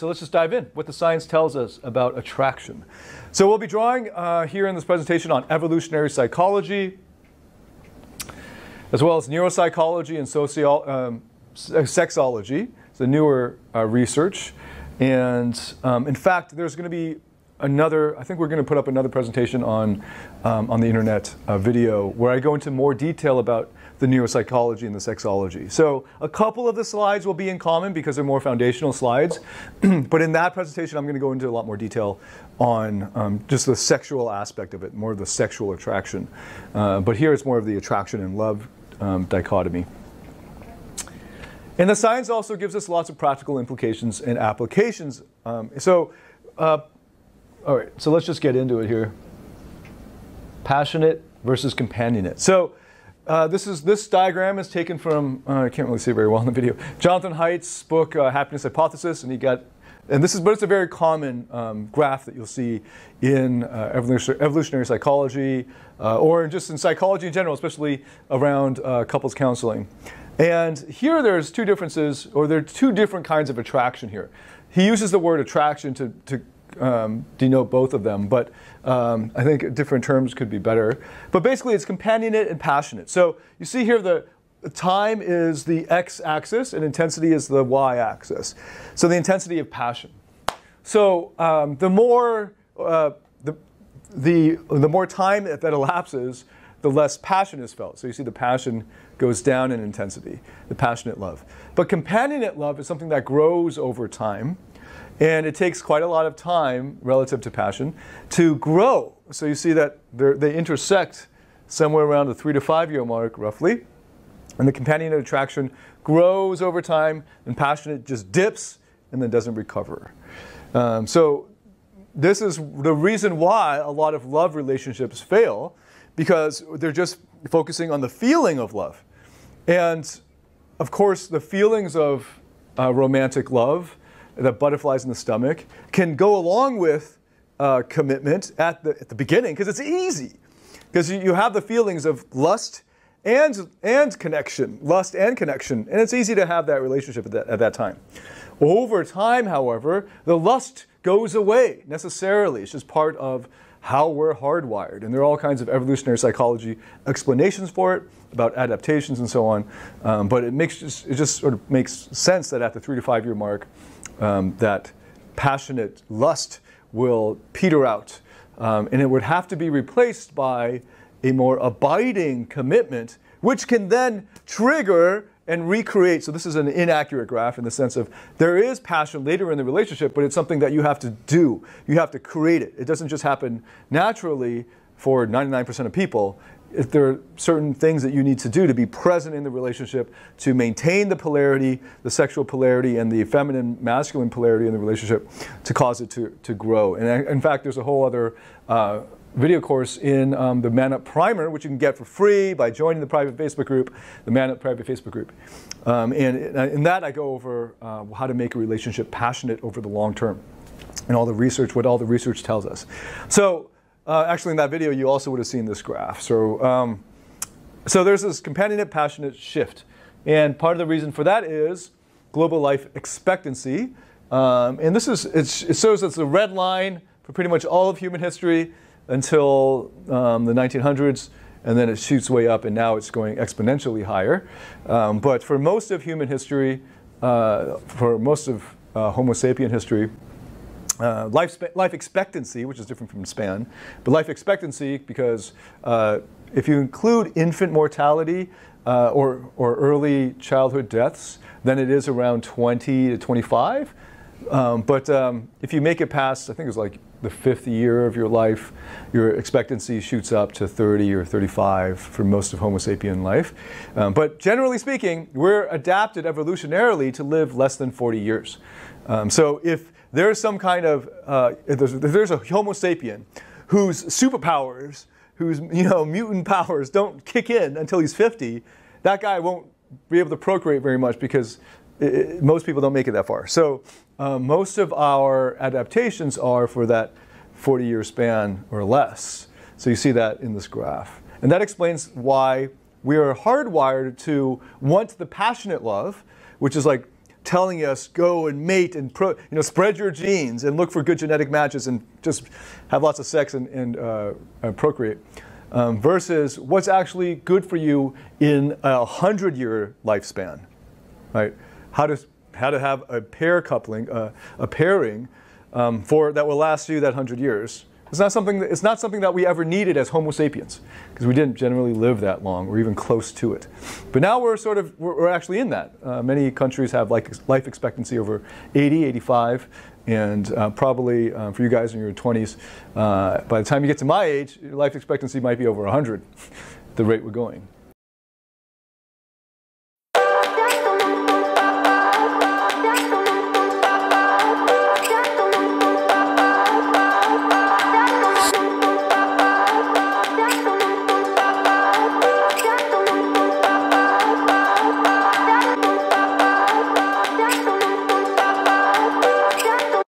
So let's just dive in, what the science tells us about attraction. So we'll be drawing uh, here in this presentation on evolutionary psychology, as well as neuropsychology and socio um, sexology, it's the newer uh, research. And um, in fact, there's going to be another, I think we're going to put up another presentation on, um, on the internet uh, video where I go into more detail about the neuropsychology and the sexology. So a couple of the slides will be in common because they're more foundational slides. but in that presentation, I'm going to go into a lot more detail on um, just the sexual aspect of it, more of the sexual attraction. Uh, but here it's more of the attraction and love um, dichotomy. And the science also gives us lots of practical implications and applications. Um, so, uh, all right, so let's just get into it here. Passionate versus companionate. So, uh, this is this diagram is taken from uh, I can't really see very well in the video. Jonathan Haidt's book uh, Happiness Hypothesis, and he got and this is but it's a very common um, graph that you'll see in uh, evolutionary, evolutionary, psychology uh, or just in psychology in general, especially around couples counseling. And here there's two differences, or there are two different kinds of attraction here. He uses the word attraction to, to um, denote both of them, but um, I think different terms could be better. But basically, it's companionate and passionate. So you see here the time is the x-axis and intensity is the y-axis. So the intensity of passion. So um, the more uh, the, the the more time that, that elapses, the less passion is felt. So you see the passion goes down in intensity, the passionate love. But companionate love is something that grows over time. And it takes quite a lot of time relative to passion to grow. So you see that they intersect somewhere around the three to five year mark, roughly. And the companion attraction grows over time, and passion it just dips and then doesn't recover. Um, so this is the reason why a lot of love relationships fail, because they're just focusing on the feeling of love. And of course, the feelings of uh, romantic love the butterflies in the stomach, can go along with uh, commitment at the, at the beginning because it's easy. Because you, you have the feelings of lust and, and connection, lust and connection, and it's easy to have that relationship at that, at that time. Over time, however, the lust goes away necessarily. It's just part of how we're hardwired. And there are all kinds of evolutionary psychology explanations for it, about adaptations and so on. Um, but it makes it just sort of makes sense that at the three to five year mark, um, that passionate lust will peter out. Um, and it would have to be replaced by a more abiding commitment, which can then trigger and recreate. So, this is an inaccurate graph in the sense of there is passion later in the relationship, but it's something that you have to do. You have to create it. It doesn't just happen naturally for 99% of people if there are certain things that you need to do to be present in the relationship to maintain the polarity, the sexual polarity, and the feminine masculine polarity in the relationship to cause it to, to grow. And uh, in fact, there's a whole other uh, video course in um, the Man Up Primer, which you can get for free by joining the private Facebook group, the Man Up private Facebook group. Um, and uh, in that, I go over uh, how to make a relationship passionate over the long term and all the research, what all the research tells us. So uh, actually, in that video, you also would have seen this graph. So, um, so there's this companionate, passionate shift. And part of the reason for that is global life expectancy. Um, and this is, it shows it's the red line for pretty much all of human history until um, the 1900s. And then it shoots way up, and now it's going exponentially higher. Um, but for most of human history, uh, for most of uh, Homo sapien history, uh, life, life expectancy, which is different from span, but life expectancy because uh, if you include infant mortality uh, or, or early childhood deaths, then it is around 20 to 25. Um, but um, if you make it past, I think it's like the fifth year of your life, your expectancy shoots up to 30 or 35 for most of Homo sapien life. Um, but generally speaking, we're adapted evolutionarily to live less than 40 years. Um, so if there's some kind of uh, there's, there's, a Homo sapien whose superpowers, whose you know mutant powers don't kick in until he's 50. That guy won't be able to procreate very much because it, most people don't make it that far. So uh, most of our adaptations are for that 40-year span or less. So you see that in this graph, and that explains why we are hardwired to want the passionate love, which is like telling us go and mate and pro, you know spread your genes and look for good genetic matches and just have lots of sex and, and uh, procreate. Um, versus what's actually good for you in a hundred year lifespan, right? How to how to have a pair coupling, uh, a pairing um, for that will last you that hundred years it's not something that, it's not something that we ever needed as Homo sapiens because we didn't generally live that long or even close to it. But now we're sort of we're, we're actually in that. Uh, many countries have like life expectancy over 80, 85, and uh, probably uh, for you guys in your 20s, uh, by the time you get to my age, your life expectancy might be over 100. the rate we're going.